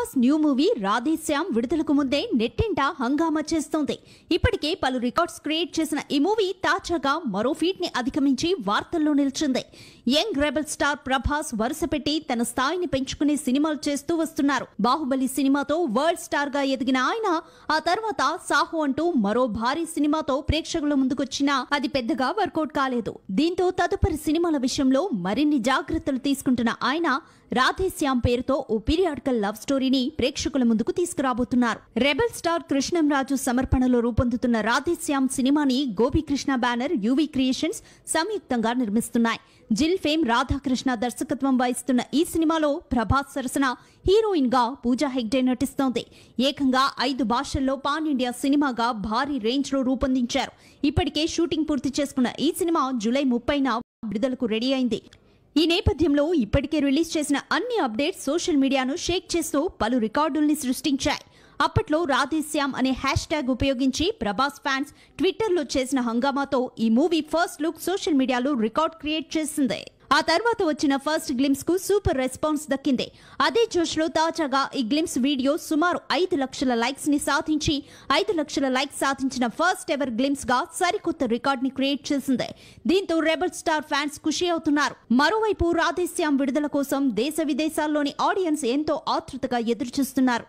Prabhas new movie Radhe Shyam విడుదలకు ముందే నెట్టింట హంగామా చేస్తోంది ఇప్పటికే పలు రికార్డ్స్ క్రియేట్ చేసిన ఈ మూవీ తాజాగా మరో ఫీట్ ని అధిగమించి వార్తల్లో నిలిచింది యంగ్ రెబల్ స్టార్ ప్రభాస్ పెట్టి తన స్థాయిని పెంచుకునే సినిమాలు చేస్తూ వస్తున్నారు బాహుబలి సినిమాతో వరల్డ్ స్టార్ గా ఎదిగిన ఆయన ఆ తర్వాత సాహో అంటూ మరో భారీ సినిమాతో ప్రేక్షకుల ముందుకొచ్చినా అది పెద్దగా వర్కౌట్ కాలేదు దీంతో తదుపరి సినిమాల విషయంలో మరిన్ని జాగ్రత్తలు తీసుకుంటున్న ఆయన రాధేశ్యామ్ పేరుతో ఓ పీరియాడికల్ లవ్ స్టోరీ మూవీని ప్రేక్షకుల ముందుకు తీసుకురాబోతున్నారు రెబల్ స్టార్ కృష్ణంరాజు సమర్పణలో రూపొందుతున్న రాధేశ్యామ్ సినిమాని గోపీకృష్ణ బ్యానర్ యువి క్రియేషన్స్ సంయుక్తంగా నిర్మిస్తున్నాయి జిల్ ఫేమ్ రాధాకృష్ణ దర్శకత్వం వహిస్తున్న ఈ సినిమాలో ప్రభాస్ సరసన హీరోయిన్ గా పూజా హెగ్డే నటిస్తోంది ఏకంగా ఐదు భాషల్లో పాన్ ఇండియా సినిమాగా భారీ రేంజ్ లో రూపొందించారు ఇప్పటికే షూటింగ్ పూర్తి చేసుకున్న ఈ సినిమా జూలై ముప్పైన విడుదలకు రెడీ అయింది ఈ నేపథ్యంలో ఇప్పటికే రిలీజ్ చేసిన అన్ని అప్డేట్స్ సోషల్ మీడియాను షేక్ చేస్తూ పలు రికార్డుల్ని సృష్టించాయి అప్పట్లో రాధేశ్యామ్ అనే హ్యాష్ ట్యాగ్ ఉపయోగించి ప్రభాస్ ఫ్యాన్స్ ట్విట్టర్లో చేసిన హంగామాతో ఈ మూవీ ఫస్ట్ లుక్ సోషల్ మీడియాలో రికార్డ్ క్రియేట్ చేసింది ఆ తర్వాత వచ్చిన ఫస్ట్ గ్లిమ్స్ కు సూపర్ రెస్పాన్స్ దక్కింది అదే జోష్ లో తాజాగా ఈ గ్లిమ్స్ వీడియో సుమారు ఐదు లక్షల లైక్స్ ని సాధించి ఐదు లక్షల లైక్స్ సాధించిన ఫస్ట్ ఎవర్ గ్లిమ్స్ గా సరికొత్త రికార్డ్ ని క్రియేట్ చేసింది దీంతో రెబల్ స్టార్ ఫ్యాన్స్ ఖుషి అవుతున్నారు మరోవైపు రాధేశ్యాం విడుదల కోసం దేశ విదేశాల్లోని ఆడియన్స్ ఎంతో ఆతృతగా ఎదురుచూస్తున్నారు